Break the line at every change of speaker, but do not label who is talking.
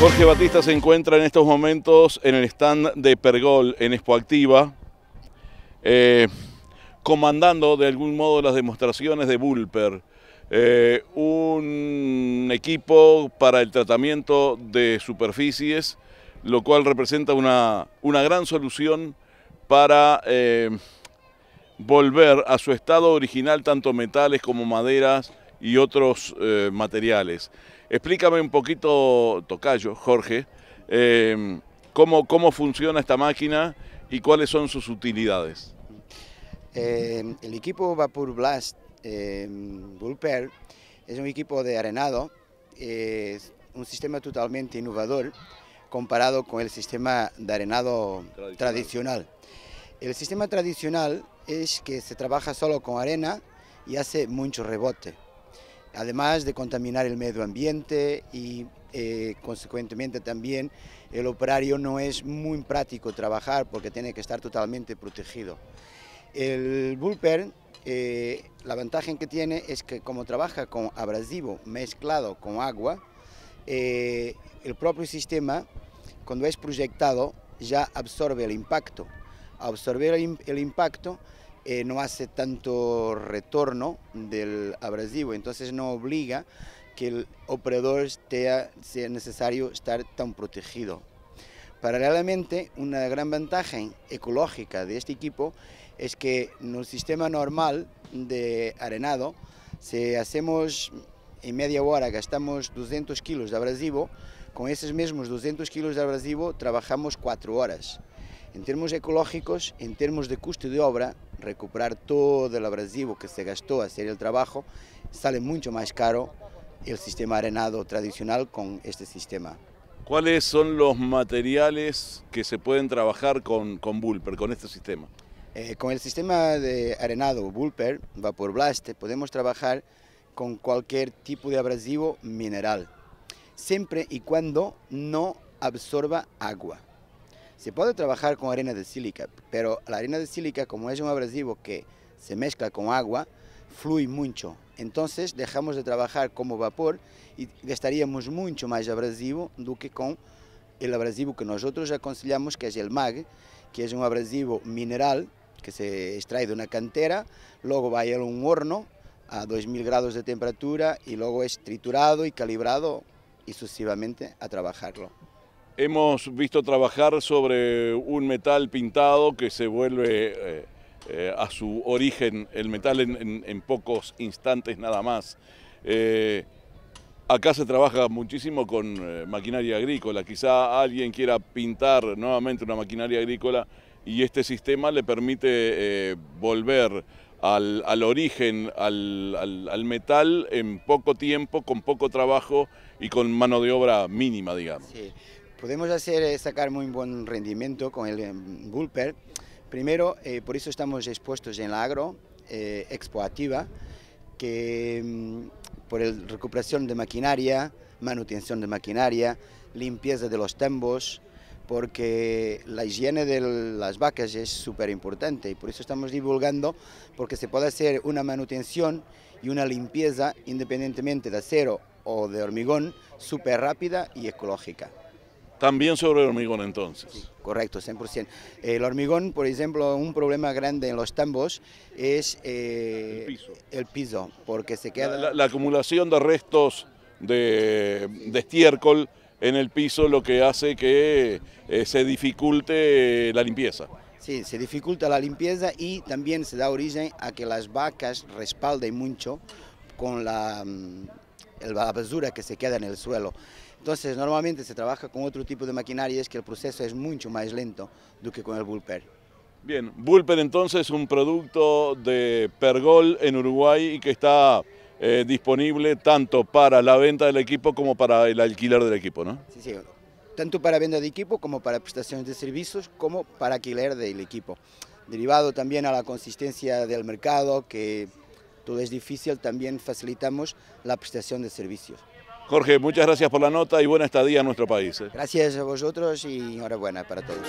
Jorge Batista se encuentra en estos momentos en el stand de Pergol, en Expoactiva, eh, comandando de algún modo las demostraciones de Bulper, eh, un equipo para el tratamiento de superficies, lo cual representa una, gran solución para eh, volver a su estado original tanto metales como maderas y otros eh, materiales. Explícame un poquito, Tocayo, Jorge, em, cómo, funciona esta máquina y cuáles son sus utilidades.
Em, el equipo Vapor Blast Bullpair em, es un equipo de arenado, es un sistema totalmente innovador comparado con el sistema de arenado tradicional. tradicional. El sistema tradicional es que se trabaja solo con arena y hace mucho rebote además de contaminar el medio ambiente y eh, consecuentemente también el operario no es muy práctico trabajar porque tiene que estar totalmente protegido. El bullpen, eh, la ventaja que tiene es que como trabaja con abrasivo mezclado con agua, eh, el propio sistema cuando es proyectado ya absorbe el impacto. Absorber el impacto eh, no hace tanto retorno del abrasivo, entonces no obliga que el operador sea necesario estar tan protegido. Paralelamente, una gran ventaja ecológica de este equipo es que en el sistema normal de arenado, si hacemos en media hora gastamos 200 kilos de abrasivo, con esos mismos 200 kilos de abrasivo trabajamos 4 horas. En términos ecológicos, en términos de coste de obra, recuperar todo el abrasivo que se gastó hacer el trabajo, sale mucho más caro el sistema arenado
tradicional con este sistema. ¿Cuáles son los materiales que se pueden trabajar con, con Bulper, con este sistema?
Eh, con el sistema de arenado Bulper, Vapor Blast, podemos trabajar con cualquier tipo de abrasivo mineral, siempre y cuando no absorba agua. Se puede trabajar con arena de sílica, pero la arena de sílica, como es un abrasivo que se mezcla con agua, fluye mucho. Entonces dejamos de trabajar como vapor y gastaríamos mucho más abrasivo do que con el abrasivo que nosotros aconsejamos, que es el MAG, que es un abrasivo mineral que se extrae de una cantera, luego va a un horno a 2000 grados de temperatura y luego es triturado y calibrado y sucesivamente a trabajarlo.
Hemos visto trabajar sobre un metal pintado que se vuelve eh, eh, a su origen, el metal en, pocos instantes nada más. Eh, acá se trabaja muchísimo con maquinaria agrícola, quizá alguien quiera pintar nuevamente una maquinaria agrícola y este sistema le permite volver al, origen, al, metal en poco tiempo, con poco trabajo y con mano de obra mínima, digamos. Sí.
Podemos hacer, sacar muy buen rendimiento con el Bulper. Em, Primero, eh, por eso estamos expuestos en la agro, eh, expoativa, que em, por la recuperación de maquinaria, manutención de maquinaria, limpieza de los tambos, porque la higiene de las vacas es súper importante y por eso estamos divulgando, porque se puede hacer una manutención y una limpieza independientemente de acero o de hormigón, súper rápida y ecológica
también sobre el hormigón entonces. correcto,
100%. El hormigón, por ejemplo, un problema grande en los tambos es eh, el, piso. porque se queda...
La, acumulación de restos de, estiércol en el piso lo que hace que eh, se dificulte la limpieza.
Sí, se dificulta la limpieza y también se da origen a que las vacas respalden mucho con la, mm, la basura que se queda en el suelo. Entonces, normalmente se trabaja con otro tipo de maquinaria es que el proceso es mucho más lento do que con el bullper.
Bien, bullpen entonces es un producto de Pergol en Uruguay y que está eh, disponible tanto para la venta del equipo como para el alquiler del equipo, ¿no? Sí,
sí, tanto para venta de equipo como para prestaciones de servicios como para alquiler del equipo. Derivado también a la consistencia del mercado, que todo es difícil, también facilitamos la prestación de servicios. Jorge,
muchas gracias por la nota y buena estadía en nuestro país. ¿eh?
Gracias a vosotros y enhorabuena para todos.